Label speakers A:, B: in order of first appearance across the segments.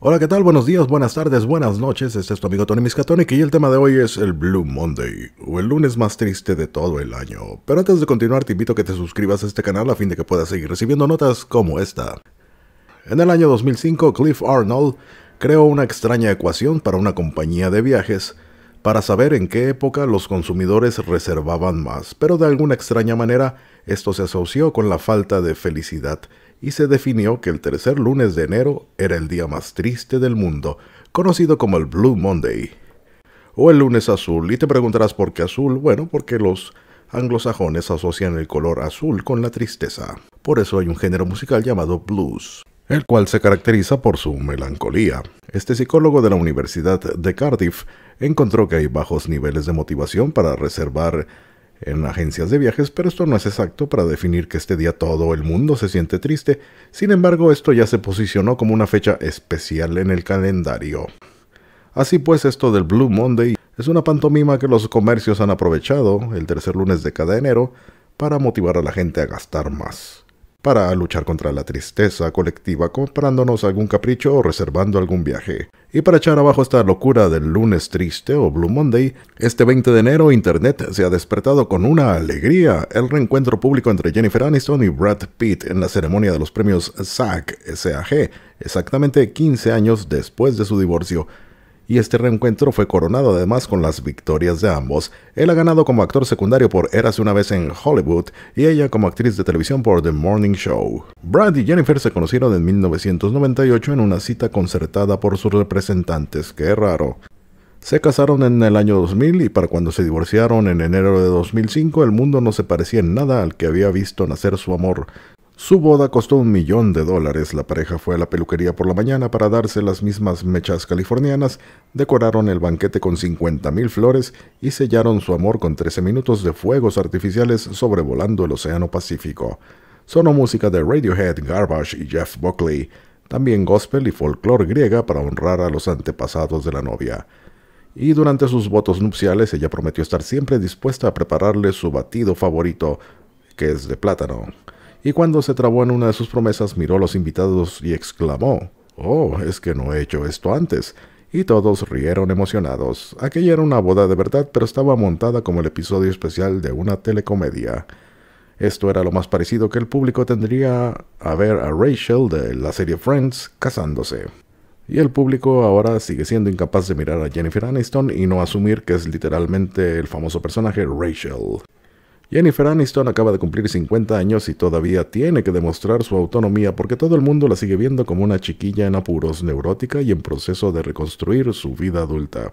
A: Hola, ¿qué tal? Buenos días, buenas tardes, buenas noches. Este es tu amigo Tony Miskatonic y el tema de hoy es el Blue Monday, o el lunes más triste de todo el año. Pero antes de continuar, te invito a que te suscribas a este canal a fin de que puedas seguir recibiendo notas como esta. En el año 2005, Cliff Arnold creó una extraña ecuación para una compañía de viajes para saber en qué época los consumidores reservaban más, pero de alguna extraña manera esto se asoció con la falta de felicidad y se definió que el tercer lunes de enero era el día más triste del mundo, conocido como el Blue Monday o el lunes azul. Y te preguntarás por qué azul. Bueno, porque los anglosajones asocian el color azul con la tristeza. Por eso hay un género musical llamado blues, el cual se caracteriza por su melancolía. Este psicólogo de la Universidad de Cardiff encontró que hay bajos niveles de motivación para reservar en agencias de viajes, pero esto no es exacto para definir que este día todo el mundo se siente triste. Sin embargo, esto ya se posicionó como una fecha especial en el calendario. Así pues, esto del Blue Monday es una pantomima que los comercios han aprovechado el tercer lunes de cada enero para motivar a la gente a gastar más para luchar contra la tristeza colectiva comprándonos algún capricho o reservando algún viaje. Y para echar abajo esta locura del lunes triste o Blue Monday, este 20 de enero Internet se ha despertado con una alegría. El reencuentro público entre Jennifer Aniston y Brad Pitt en la ceremonia de los premios SAG, exactamente 15 años después de su divorcio y este reencuentro fue coronado además con las victorias de ambos. Él ha ganado como actor secundario por Eras una vez en Hollywood y ella como actriz de televisión por The Morning Show. Brad y Jennifer se conocieron en 1998 en una cita concertada por sus representantes, qué raro. Se casaron en el año 2000 y para cuando se divorciaron en enero de 2005 el mundo no se parecía en nada al que había visto nacer su amor. Su boda costó un millón de dólares. La pareja fue a la peluquería por la mañana para darse las mismas mechas californianas, decoraron el banquete con 50 mil flores y sellaron su amor con 13 minutos de fuegos artificiales sobrevolando el Océano Pacífico. Sonó música de Radiohead, Garbage y Jeff Buckley, también gospel y folclore griega para honrar a los antepasados de la novia. Y durante sus votos nupciales ella prometió estar siempre dispuesta a prepararle su batido favorito, que es de plátano y cuando se trabó en una de sus promesas miró a los invitados y exclamó, Oh, es que no he hecho esto antes. Y todos rieron emocionados. Aquella era una boda de verdad, pero estaba montada como el episodio especial de una telecomedia. Esto era lo más parecido que el público tendría a ver a Rachel de la serie Friends casándose. Y el público ahora sigue siendo incapaz de mirar a Jennifer Aniston y no asumir que es literalmente el famoso personaje Rachel. Jennifer Aniston acaba de cumplir 50 años y todavía tiene que demostrar su autonomía porque todo el mundo la sigue viendo como una chiquilla en apuros, neurótica y en proceso de reconstruir su vida adulta.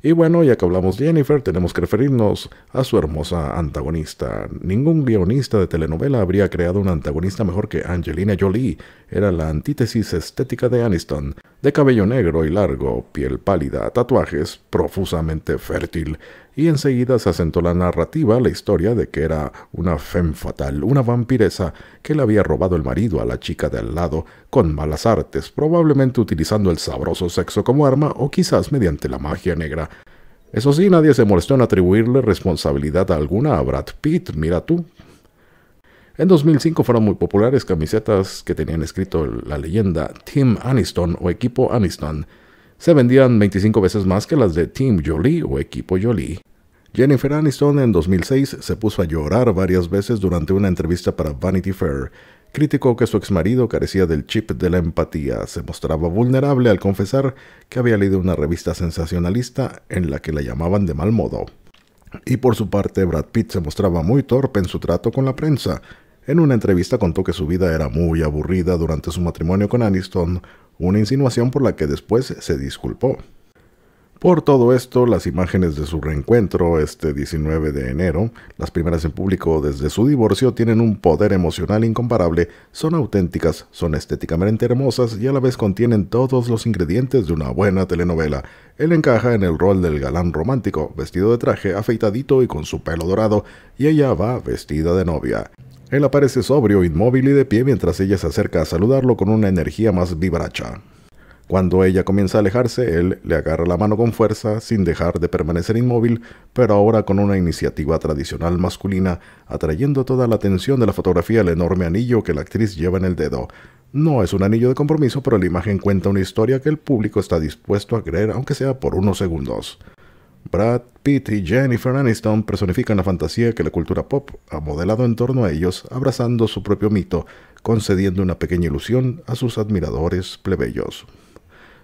A: Y bueno, ya que hablamos de Jennifer, tenemos que referirnos a su hermosa antagonista. Ningún guionista de telenovela habría creado una antagonista mejor que Angelina Jolie. Era la antítesis estética de Aniston de cabello negro y largo, piel pálida, tatuajes, profusamente fértil, y enseguida se asentó la narrativa, la historia de que era una femme fatal, una vampiresa que le había robado el marido a la chica de al lado con malas artes, probablemente utilizando el sabroso sexo como arma o quizás mediante la magia negra. Eso sí, nadie se molestó en atribuirle responsabilidad alguna a Brad Pitt, mira tú, en 2005 fueron muy populares camisetas que tenían escrito la leyenda Team Aniston o Equipo Aniston. Se vendían 25 veces más que las de Team Jolie o Equipo Jolie. Jennifer Aniston en 2006 se puso a llorar varias veces durante una entrevista para Vanity Fair. Criticó que su exmarido carecía del chip de la empatía. Se mostraba vulnerable al confesar que había leído una revista sensacionalista en la que la llamaban de mal modo. Y por su parte, Brad Pitt se mostraba muy torpe en su trato con la prensa. En una entrevista contó que su vida era muy aburrida durante su matrimonio con Aniston, una insinuación por la que después se disculpó. Por todo esto, las imágenes de su reencuentro este 19 de enero, las primeras en público desde su divorcio, tienen un poder emocional incomparable, son auténticas, son estéticamente hermosas y a la vez contienen todos los ingredientes de una buena telenovela. Él encaja en el rol del galán romántico, vestido de traje, afeitadito y con su pelo dorado, y ella va vestida de novia. Él aparece sobrio, inmóvil y de pie mientras ella se acerca a saludarlo con una energía más vibracha. Cuando ella comienza a alejarse, él le agarra la mano con fuerza, sin dejar de permanecer inmóvil, pero ahora con una iniciativa tradicional masculina, atrayendo toda la atención de la fotografía al enorme anillo que la actriz lleva en el dedo. No es un anillo de compromiso, pero la imagen cuenta una historia que el público está dispuesto a creer, aunque sea por unos segundos. Brad Pitt y Jennifer Aniston personifican la fantasía que la cultura pop ha modelado en torno a ellos, abrazando su propio mito, concediendo una pequeña ilusión a sus admiradores plebeyos.